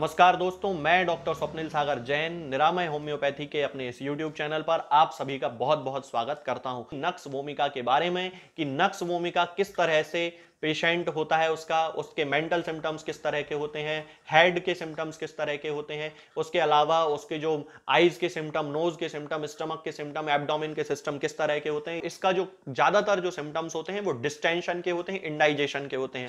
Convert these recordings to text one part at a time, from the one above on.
नमस्कार दोस्तों मैं डॉक्टर स्वप्निल सागर जैन निरामय होम्योपैथी के अपने इस यूट्यूब चैनल पर आप सभी का बहुत बहुत स्वागत करता हूं नक्स भूमिका के बारे में कि नक्स भूमिका किस तरह से पेशेंट होता है उसका उसके मेंटल सिम्टम्स किस तरह के होते हैं हेड के सिम्टम्स किस तरह के होते हैं उसके अलावा उसके जो आइज के सिम्टम नोज के सिम्टम स्टमक के सिम्टम एब्डोमिन के सिस्टम किस तरह के होते हैं इसका जो ज़्यादातर जो सिम्टम्स होते हैं वो डिस्टेंशन के होते हैं इंडाइजेशन के होते हैं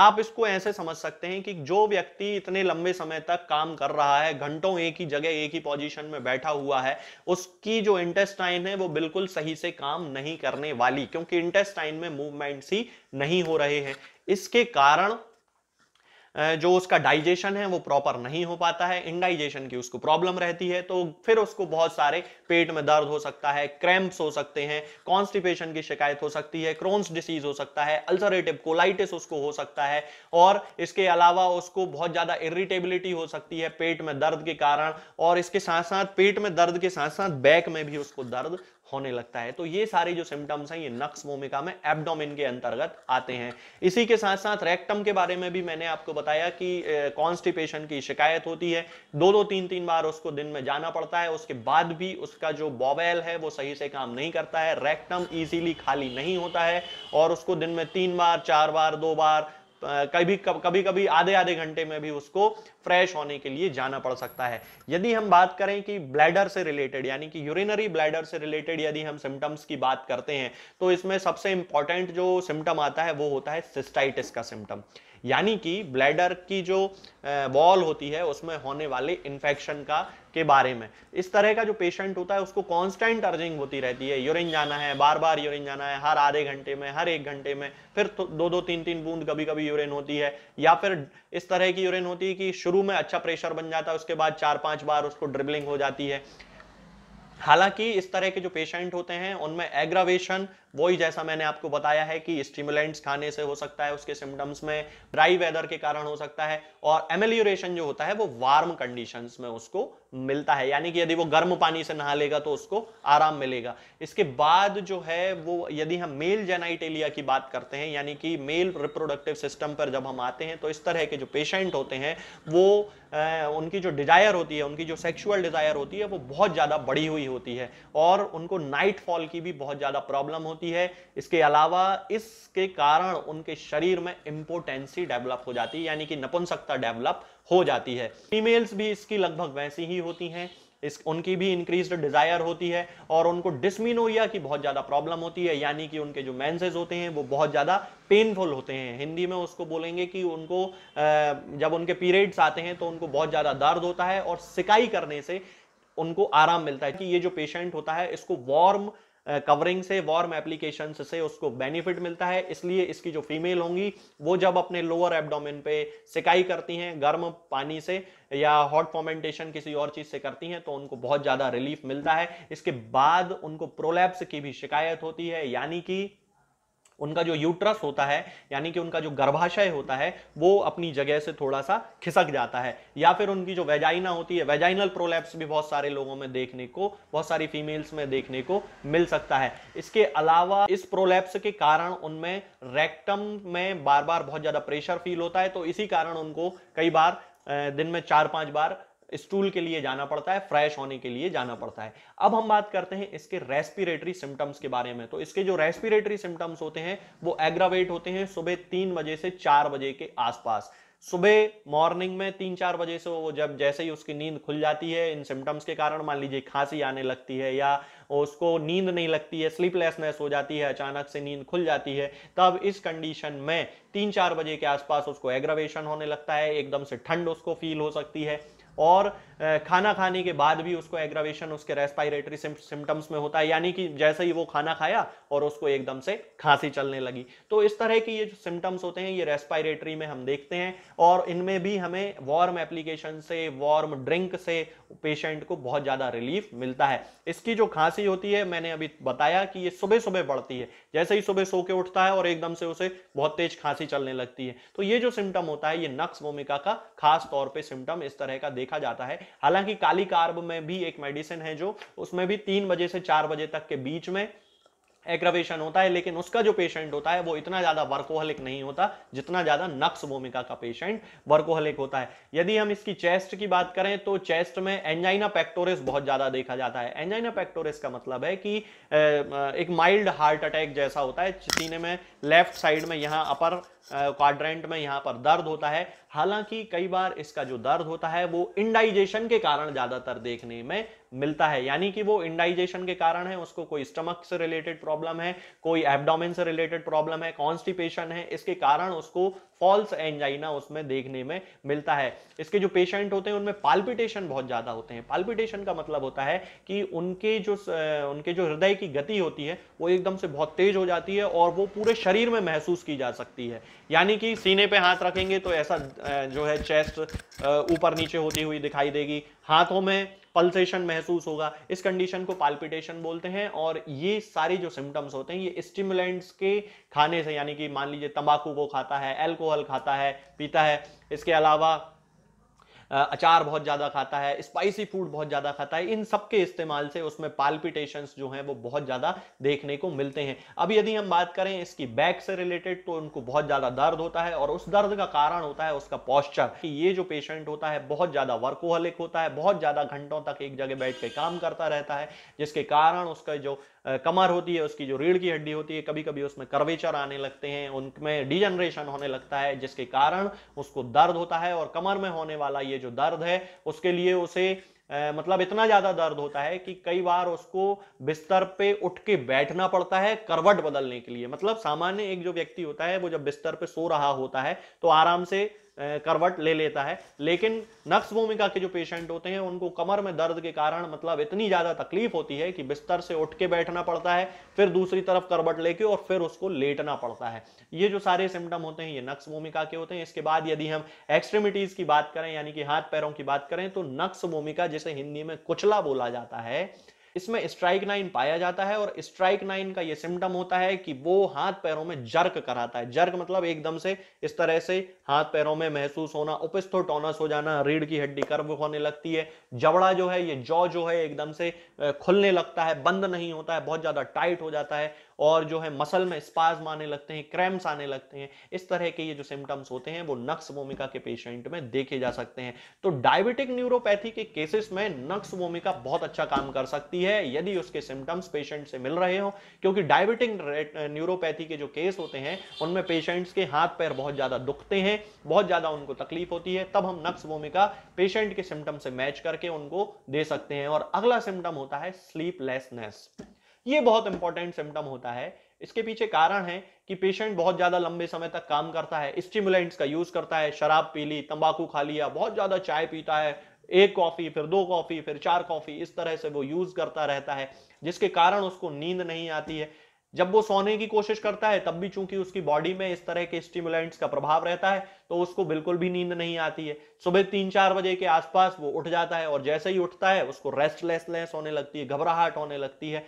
आप इसको ऐसे समझ सकते हैं कि जो व्यक्ति इतने लंबे समय तक काम कर रहा है घंटों एक ही जगह एक ही पोजीशन में बैठा हुआ है उसकी जो इंटेस्टाइन है वो बिल्कुल सही से काम नहीं करने वाली क्योंकि इंटेस्टाइन में मूवमेंट्स ही नहीं हो रहे हैं इसके कारण जो उसका डाइजेशन है वो प्रॉपर नहीं हो पाता है इनडाइजेशन की उसको प्रॉब्लम रहती है तो फिर उसको बहुत सारे पेट में दर्द हो सकता है क्रैम्प्स हो सकते हैं कॉन्स्टिपेशन की शिकायत हो सकती है क्रोन्स डिसीज हो सकता है अल्सरेटिव कोलाइटिस उसको हो सकता है और इसके अलावा उसको बहुत ज्यादा इरिटेबिलिटी हो सकती है पेट में दर्द के कारण और इसके साथ साथ पेट में दर्द के साथ साथ बैक में भी उसको दर्द होने लगता है तो ये सारे जो सिम्टम्स हैं ये नक्स भूमिका में एब्डोमिन के अंतर्गत आते हैं इसी के साथ साथ रेक्टम के बारे में भी मैंने आपको बताया कि कॉन्स्टिपेशन की शिकायत होती है दो दो तीन तीन बार उसको दिन में जाना पड़ता है उसके बाद भी उसका जो बॉबेल है वो सही से काम नहीं करता है रेक्टम ईजिली खाली नहीं होता है और उसको दिन में तीन बार चार बार दो बार कभी कभी कभी आधे आधे घंटे में भी उसको फ्रेश होने के लिए जाना पड़ सकता है यदि हम बात करें कि ब्लैडर से रिलेटेड यानी कि यूरिनरी ब्लैडर से रिलेटेड यदि हम सिम्टम्स की बात करते हैं तो इसमें सबसे इंपॉर्टेंट जो सिम्टम आता है वो होता है सिस्टाइटिस का सिम्टम यानी कि ब्लैडर की जो वॉल होती है उसमें होने वाले इन्फेक्शन का के बारे में इस तरह का जो पेशेंट होता है उसको कांस्टेंट अर्जिंग होती रहती है यूरिन जाना है बार बार यूरिन जाना है हर आधे घंटे में हर एक घंटे में फिर तो दो दो तीन तीन बूंद कभी कभी यूरिन होती है या फिर इस तरह की यूरिन होती है कि शुरू में अच्छा प्रेशर बन जाता है उसके बाद चार पांच बार उसको ड्रिबलिंग हो जाती है हालांकि इस तरह के जो पेशेंट होते हैं उनमें एग्रावेशन वही जैसा मैंने आपको बताया है कि स्टिमुलेंट्स खाने से हो सकता है उसके सिम्टम्स में ड्राई वेदर के कारण हो सकता है और एमेल्यूरेशन जो होता है वो वार्म कंडीशन में उसको मिलता है यानी कि यदि वो गर्म पानी से नहा लेगा तो उसको आराम मिलेगा इसके बाद जो है वो यदि हम मेल जेनाइटेलिया की बात करते हैं यानी कि मेल रिप्रोडक्टिव सिस्टम पर जब हम आते हैं तो इस तरह के जो पेशेंट होते हैं वो आ, उनकी जो डिजायर होती है उनकी जो सेक्सुअल डिजायर होती है वो बहुत ज़्यादा बड़ी हुई होती है और उनको नाइट फॉल की भी बहुत ज़्यादा प्रॉब्लम होती होती है इसके अलावा इसके कारण उनके शरीर में इम्पोर्टेंसी डेवलप हो जाती है यानी कि नपुंसकता डेवलप हो जाती है फीमेल्स भी इसकी लगभग वैसी ही होती हैं इस उनकी भी इंक्रीज डिजायर होती है और उनको डिसमिनोइया की बहुत ज़्यादा प्रॉब्लम होती है यानी कि उनके जो मैंसेज होते हैं वो बहुत ज़्यादा पेनफुल होते हैं हिंदी में उसको बोलेंगे कि उनको जब उनके पीरियड्स आते हैं तो उनको बहुत ज़्यादा दर्द होता है और सिकाई करने से उनको आराम मिलता है कि ये जो पेशेंट होता है इसको वार्म कवरिंग से वार्म एप्लीकेशन से उसको बेनिफिट मिलता है इसलिए इसकी जो फीमेल होंगी वो जब अपने लोअर एब्डोमिन पे सिकाई करती हैं गर्म पानी से या हॉट फॉमेंटेशन किसी और चीज़ से करती हैं तो उनको बहुत ज़्यादा रिलीफ मिलता है इसके बाद उनको प्रोलैप्स की भी शिकायत होती है यानी कि उनका जो यूट्रस होता है यानी कि उनका जो गर्भाशय होता है वो अपनी जगह से थोड़ा सा खिसक जाता है या फिर उनकी जो वेजाइना होती है वेजाइनल प्रोलैप्स भी बहुत सारे लोगों में देखने को बहुत सारी फीमेल्स में देखने को मिल सकता है इसके अलावा इस प्रोलैप्स के कारण उनमें रेक्टम में बार बार बहुत ज़्यादा प्रेशर फील होता है तो इसी कारण उनको कई बार दिन में चार पाँच बार स्टूल के लिए जाना पड़ता है फ्रेश होने के लिए जाना पड़ता है अब हम बात करते हैं इसके रेस्पिरेटरी सिम्टम्स के बारे में तो इसके जो रेस्पिरेटरी सिम्टम्स होते हैं वो एग्रावेट होते हैं सुबह तीन बजे से चार बजे के आसपास सुबह मॉर्निंग में तीन चार बजे से वो जब जैसे ही उसकी नींद खुल जाती है इन सिम्टम्स के कारण मान लीजिए खांसी आने लगती है या उसको नींद नहीं लगती है स्लीपलेसनेस हो जाती है अचानक से नींद खुल जाती है तब इस कंडीशन में तीन चार बजे के आसपास उसको एग्रावेशन होने लगता है एकदम से ठंड उसको फील हो सकती है और खाना खाने के बाद भी उसको एग्रावेशन उसके रेस्पायरेटरी सिम्टम्स में होता है यानी कि जैसे ही वो खाना खाया और उसको एकदम से खांसी चलने लगी तो इस तरह की ये जो सिम्टम्स होते हैं ये रेस्पायरेटरी में हम देखते हैं और इनमें भी हमें वार्म एप्लीकेशन से वार्म ड्रिंक से पेशेंट को बहुत ज़्यादा रिलीफ मिलता है इसकी जो खांसी होती है मैंने अभी बताया कि ये सुबह सुबह बढ़ती है जैसे ही सुबह सो के उठता है और एकदम से उसे बहुत तेज खांसी चलने लगती है तो ये जो सिम्टम होता है ये नक्स भूमिका का खास तौर पर सिम्टम इस तरह का देखा जाता है हालांकि काली कार्ब में भी एक मेडिसिन है जो उसमें भी तीन बजे से चार बजे तक के बीच में एग्रवेशन होता है लेकिन उसका जो पेशेंट होता है वो इतना ज्यादा वर्कोहलिक नहीं होता जितना ज्यादा नक्स भूमिका का पेशेंट वर्कोहलिक होता है यदि हम इसकी चेस्ट की बात करें तो चेस्ट में एंजाइना पेक्टोरिस बहुत ज्यादा देखा जाता है एंजाइना पेक्टोरिस का मतलब है कि एक माइल्ड हार्ट अटैक जैसा होता है सीने में लेफ्ट साइड में यहाँ अपर क्वाड्रेंट में यहां पर दर्द होता है हालांकि कई बार इसका जो दर्द होता है वो इंडाइजेशन के कारण ज़्यादातर देखने में मिलता है यानी कि वो इंडाइजेशन के कारण है उसको कोई स्टमक से रिलेटेड प्रॉब्लम है कोई एबडोमिन से रिलेटेड प्रॉब्लम है कॉन्स्टिपेशन है इसके कारण उसको फॉल्स एंजाइना उसमें देखने में मिलता है इसके जो पेशेंट होते हैं उनमें पाल्पिटेशन बहुत ज़्यादा होते हैं पाल्पिटेशन का मतलब होता है कि उनके जो उनके जो हृदय की गति होती है वो एकदम से बहुत तेज हो जाती है और वो पूरे शरीर में महसूस की जा सकती है यानी कि सीने पे हाथ रखेंगे तो ऐसा जो है चेस्ट ऊपर नीचे होती हुई दिखाई देगी हाथों में पल्सेशन महसूस होगा इस कंडीशन को पाल्पिटेशन बोलते हैं और ये सारे जो सिम्टम्स होते हैं ये स्टिमुलेंट्स के खाने से यानी कि मान लीजिए तंबाकू को खाता है एल्कोहल खाता है पीता है इसके अलावा अचार बहुत ज़्यादा खाता है स्पाइसी फूड बहुत ज़्यादा खाता है इन सब के इस्तेमाल से उसमें पाल्पिटेशन जो हैं वो बहुत ज़्यादा देखने को मिलते हैं अब यदि हम बात करें इसकी बैक से रिलेटेड तो उनको बहुत ज़्यादा दर्द होता है और उस दर्द का कारण होता है उसका पॉस्चर कि ये जो पेशेंट होता है बहुत ज़्यादा वर्कोहलिक होता है बहुत ज़्यादा घंटों तक एक जगह बैठ के काम करता रहता है जिसके कारण उसका जो कमर होती है उसकी जो रीढ़ की हड्डी होती है कभी कभी उसमें कर्वेचर आने लगते हैं उनमें डिजनरेशन होने लगता है जिसके कारण उसको दर्द होता है और कमर में होने वाला ये जो दर्द है उसके लिए उसे मतलब इतना ज्यादा दर्द होता है कि कई बार उसको बिस्तर पे उठ के बैठना पड़ता है करवट बदलने के लिए मतलब सामान्य एक जो व्यक्ति होता है वो जब बिस्तर पे सो रहा होता है तो आराम से करवट ले लेता है लेकिन नक्स भूमिका के जो पेशेंट होते हैं उनको कमर में दर्द के कारण मतलब इतनी ज़्यादा तकलीफ होती है कि बिस्तर से उठ के बैठना पड़ता है फिर दूसरी तरफ करवट लेके और फिर उसको लेटना पड़ता है ये जो सारे सिम्टम होते हैं ये नक्स भूमिका के होते हैं इसके बाद यदि हम एक्सट्रीमिटीज़ की बात करें यानी कि हाथ पैरों की बात करें तो नक्स भूमिका जिसे हिंदी में कुचला बोला जाता है इसमें स्ट्राइक नाइन पाया जाता है और स्ट्राइक नाइन का ये सिम्टम होता है कि वो हाथ पैरों में जर्क कराता है जर्क मतलब एकदम से इस तरह से हाथ पैरों में महसूस होना ओपिस्थोटोनस हो जाना रीढ़ की हड्डी कर्व होने लगती है जबड़ा जो है ये जॉ जो है एकदम से खुलने लगता है बंद नहीं होता है बहुत ज्यादा टाइट हो जाता है और जो है मसल में स्पाज्म आने लगते हैं क्रैम्स आने लगते हैं इस तरह के ये जो सिम्टम्स होते हैं वो नक्स वोमिका के पेशेंट में देखे जा सकते हैं तो डायबिटिक न्यूरोपैथी के केसेस में नक्स वोमिका बहुत अच्छा काम कर सकती है यदि उसके सिम्टम्स पेशेंट से मिल रहे हो क्योंकि डायबिटिक न्यूरोपैथी के जो केस होते हैं उनमें पेशेंट्स के हाथ पैर बहुत ज्यादा दुखते हैं बहुत ज्यादा उनको तकलीफ होती है तब हम नक्स वोमिका पेशेंट के सिम्टम से मैच करके उनको दे सकते हैं और अगला सिम्टम होता है स्लीपलेसनेस ये बहुत इंपॉर्टेंट सिम्टम होता है इसके पीछे कारण है कि पेशेंट बहुत ज्यादा लंबे समय तक काम करता है स्टिमुलेंट्स का यूज करता है शराब पी ली तंबाकू खा लिया बहुत ज्यादा चाय पीता है एक कॉफी फिर दो कॉफी फिर चार कॉफी इस तरह से वो यूज करता रहता है जिसके कारण उसको नींद नहीं आती है जब वो सोने की कोशिश करता है तब भी चूंकि उसकी बॉडी में इस तरह के स्टिमुलेंट्स का प्रभाव रहता है तो उसको बिल्कुल भी नींद नहीं आती है सुबह तीन चार बजे के आसपास वो उठ जाता है और जैसे ही उठता है उसको रेस्टलेसनेस होने लगती है घबराहट होने लगती है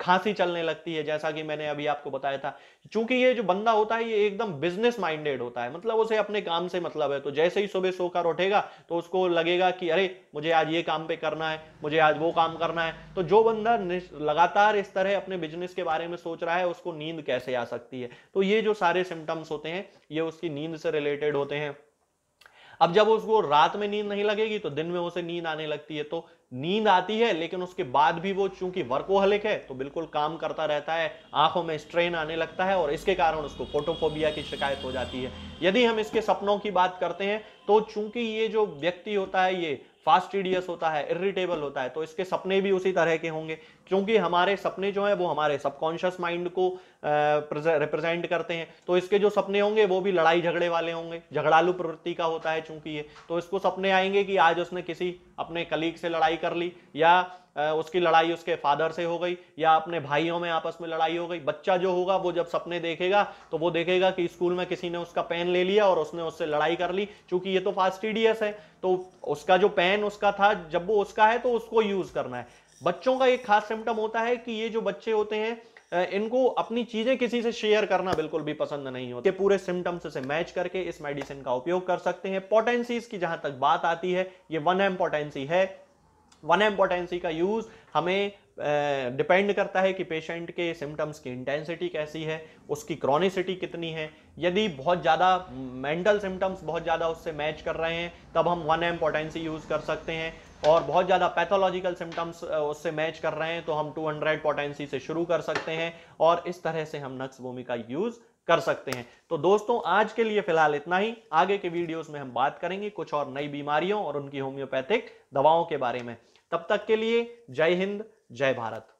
खांसी चलने लगती है जैसा कि मैंने अभी आपको बताया था क्योंकि ये जो बंदा होता है ये एकदम बिजनेस माइंडेड होता है मतलब उसे अपने काम से मतलब है तो जैसे ही सुबह सोकर उठेगा तो उसको लगेगा कि अरे मुझे आज ये काम पे करना है मुझे आज वो काम करना है तो जो बंदा लगातार इस तरह अपने बिजनेस के बारे में सोच रहा है उसको नींद कैसे आ सकती है तो ये जो सारे सिम्टम्स होते हैं ये उसकी नींद से रिलेटेड होते हैं अब जब उसको रात में नींद नहीं लगेगी तो दिन में उसे नींद आने लगती है तो नींद आती है लेकिन उसके बाद भी वो चूंकि वर्कोहलिक है तो बिल्कुल काम करता रहता है आंखों में स्ट्रेन आने लगता है और इसके कारण उसको फोटोफोबिया की शिकायत हो जाती है यदि हम इसके सपनों की बात करते हैं तो चूंकि ये जो व्यक्ति होता है ये फास्ट टीडियस होता है इरिटेबल होता है तो इसके सपने भी उसी तरह के होंगे क्योंकि हमारे सपने जो है वो हमारे सबकॉन्शियस माइंड को रिप्रेजेंट करते हैं तो इसके जो सपने होंगे वो भी लड़ाई झगड़े वाले होंगे झगड़ालू प्रवृत्ति का होता है चूंकि ये तो इसको सपने आएंगे कि आज उसने किसी अपने कलीग से लड़ाई कर ली या उसकी लड़ाई उसके फादर से हो गई या अपने भाइयों में आपस में लड़ाई हो गई बच्चा जो होगा वो जब सपने देखेगा तो वो देखेगा कि स्कूल में किसी ने उसका पेन ले लिया और उसने उससे लड़ाई कर ली चूंकि ये तो फास्टिडियस है तो उसका जो पेन उसका था जब वो उसका है तो उसको यूज करना है बच्चों का एक खास सिम्टम होता है कि ये जो बच्चे होते हैं इनको अपनी चीजें किसी से शेयर करना बिल्कुल भी पसंद नहीं होती पूरे सिम्टम्स से मैच करके इस मेडिसिन का उपयोग कर सकते हैं पोटेंसीज की जहां तक बात आती है ये वन एम पोटेंसी है वन एम्पोर्टेंसी का यूज़ हमें डिपेंड करता है कि पेशेंट के सिम्टम्स की इंटेंसिटी कैसी है उसकी क्रॉनिसिटी कितनी है यदि बहुत ज़्यादा मेंटल सिम्टम्स बहुत ज़्यादा उससे मैच कर रहे हैं तब हम वन एम पोटेंसी यूज़ कर सकते हैं और बहुत ज़्यादा पैथोलॉजिकल सिम्टम्स उससे मैच कर रहे हैं तो हम टू हंड्रेड पोटेंसी से शुरू कर सकते हैं और इस तरह से हम नक्स भूमि का यूज़ कर सकते हैं तो दोस्तों आज के लिए फिलहाल इतना ही आगे के वीडियोस में हम बात करेंगे कुछ और नई बीमारियों और उनकी होम्योपैथिक दवाओं के बारे में तब तक के लिए जय हिंद जय भारत